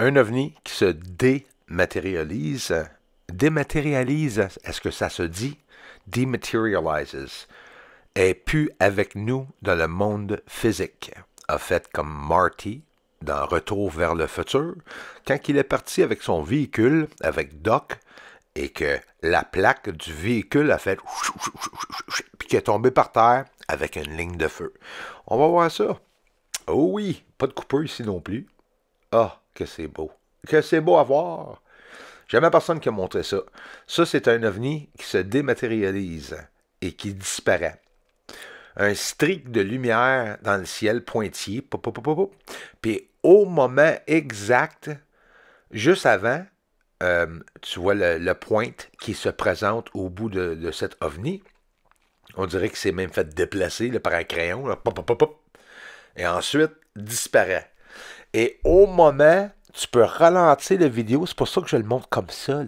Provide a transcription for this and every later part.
un ovni qui se dématérialise, dématérialise, est-ce que ça se dit? Dematerializes, est pu avec nous dans le monde physique. a fait, comme Marty dans Retour vers le futur, quand il est parti avec son véhicule, avec Doc, et que la plaque du véhicule a fait puis qui est tombé par terre avec une ligne de feu. On va voir ça. Oh oui, pas de coupeur ici non plus. Ah, que c'est beau. Que c'est beau à voir. Jamais personne qui a montré ça. Ça, c'est un ovni qui se dématérialise et qui disparaît. Un streak de lumière dans le ciel pointillé. Puis au moment exact, juste avant, euh, tu vois le, pointe qui se présente au bout de, cet ovni. On dirait que c'est même fait déplacer par un crayon. et ensuite, disparaît. Et au moment, tu peux ralentir la vidéo. C'est pour ça que je le montre comme ça.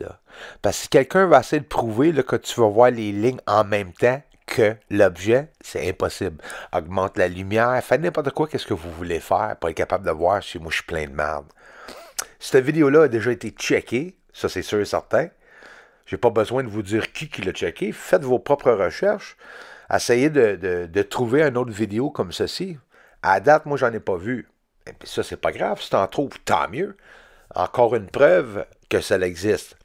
Parce que si quelqu'un va essayer de prouver que tu vas voir les lignes en même temps que l'objet, c'est impossible. Augmente la lumière, faites n'importe quoi, qu'est-ce que vous voulez faire pour être capable de voir si moi je suis plein de merde. Cette vidéo-là a déjà été checkée, ça c'est sûr et certain. J'ai pas besoin de vous dire qui, qui l'a checké. Faites vos propres recherches. Essayez de, trouver une autre vidéo comme ceci. À date, moi, j'en ai pas vu. Et eh puis ça, c'est pas grave. Si t'en trouves, tant mieux. Encore une preuve que ça existe.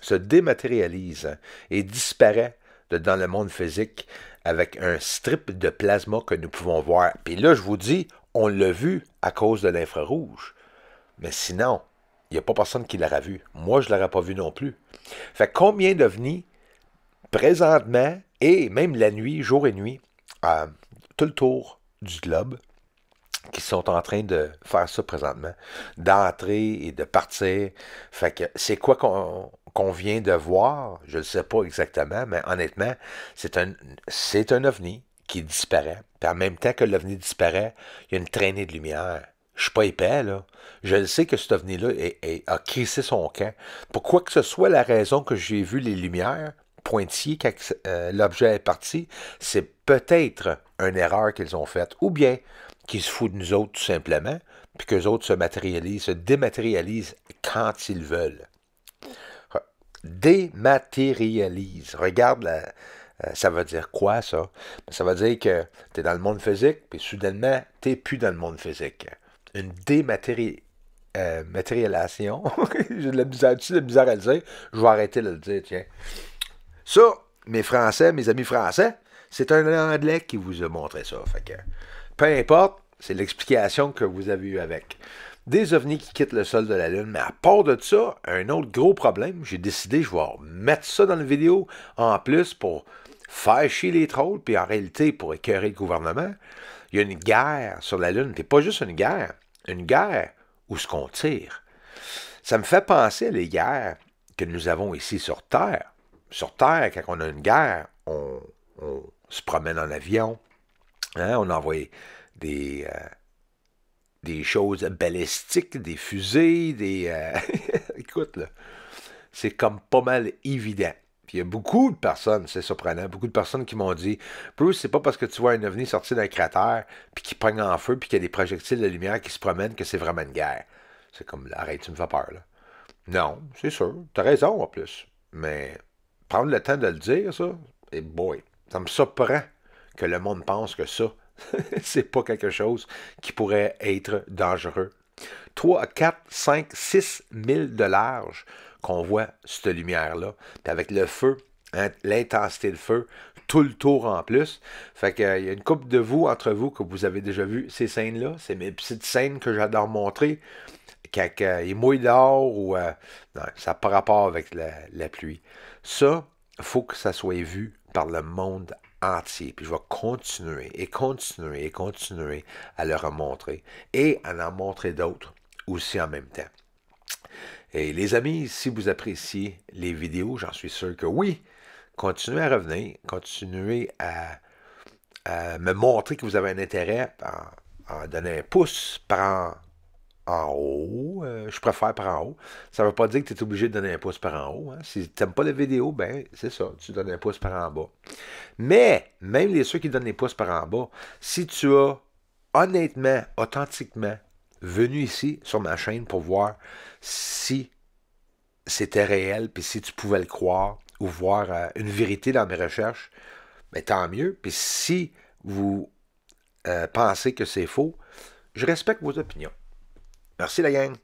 Se dématérialise et disparaît dans le monde physique avec un strip de plasma que nous pouvons voir. Puis là, je vous dis, on l'a vu à cause de l'infrarouge. Mais sinon, il n'y a pas personne qui l'aura vu. Moi, je ne l'aurais pas vu non plus. Fait combien d'ovnis présentement et même la nuit, jour et nuit, euh, tout le tour du globe, qui sont en train de faire ça présentement, d'entrer et de partir. Fait que c'est quoi qu'on vient de voir, je ne sais pas exactement, mais honnêtement, c'est un, un ovni qui disparaît. Puis en même temps que l'ovni disparaît, il y a une traînée de lumière. Je suis pas épais, là. Je sais que cet ovni-là a crissé son camp. Pour quoi que ce soit la raison que j'ai vu les lumières, pointillées quand euh, l'objet est parti, c'est peut-être une erreur qu'ils ont faite, ou bien qui se foutent de nous autres tout simplement, puis qu'eux autres se matérialisent, se dématérialisent quand ils veulent. Dématérialise. Regarde euh, ça veut dire quoi, ça? Ça veut dire que tu es dans le monde physique, puis soudainement, tu n'es plus dans le monde physique. Une dématérialisation, euh, j'ai de la bizarre, de bizarre à dire, je vais arrêter de le dire, tiens. Ça, mes Français, mes amis français, c'est un Anglais qui vous a montré ça. Fait que peu importe, c'est l'explication que vous avez eue avec. Des ovnis qui quittent le sol de la Lune. Mais à part de ça, un autre gros problème, j'ai décidé, je vais mettre ça dans la vidéo en plus pour faire chier les trolls, puis en réalité pour écœurer le gouvernement. Il y a une guerre sur la Lune, puis pas juste une guerre, une guerre où ce qu'on tire. Ça me fait penser à les guerres que nous avons ici sur Terre. Sur Terre, quand on a une guerre, on se promène en avion, Hein, on a envoyé des, euh, des choses balistiques, des fusées, des... Euh, écoute, là, c'est comme pas mal évident. Puis il y a beaucoup de personnes, c'est surprenant, beaucoup de personnes qui m'ont dit Bruce, c'est pas parce que tu vois un ovni sortir d'un cratère, puis qui prend en feu, puis qu'il y a des projectiles de lumière qui se promènent, que c'est vraiment une guerre. C'est comme, arrête, tu me fais peur, là. Non, c'est sûr, t'as raison en plus. Mais prendre le temps de le dire, ça, et eh boy, ça me surprend que le monde pense que ça, c'est pas quelque chose qui pourrait être dangereux. 3, 4, 5, 6 000 de large qu'on voit cette lumière-là. Puis avec le feu, hein, l'intensité de feu, tout le tour en plus. Fait qu'il euh, y a une coupe de vous, entre vous, que vous avez déjà vu ces scènes-là. C'est mes petites scènes que j'adore montrer. Quand euh, mouille dehors ou euh, ça n'a pas rapport avec la, pluie. Ça, il faut que ça soit vu par le monde entier. Puis je vais continuer et continuer et continuer à leur remontrer montrer et à en montrer d'autres aussi en même temps. Et les amis, si vous appréciez les vidéos, j'en suis sûr que oui, continuez à revenir, continuez à, me montrer que vous avez un intérêt en, donner donnant un pouce, par en haut. Euh, je préfère par en haut. Ça ne veut pas dire que tu es obligé de donner un pouce par en haut. Hein. Si tu n'aimes pas la vidéo, ben c'est ça, tu donnes un pouce par en bas. Mais, même les ceux qui donnent les pouces par en bas, si tu as honnêtement, authentiquement, venu ici sur ma chaîne pour voir si c'était réel, puis si tu pouvais le croire ou voir euh, une vérité dans mes recherches, mais ben, tant mieux. Puis si vous euh, pensez que c'est faux, je respecte vos opinions. Merci la gang.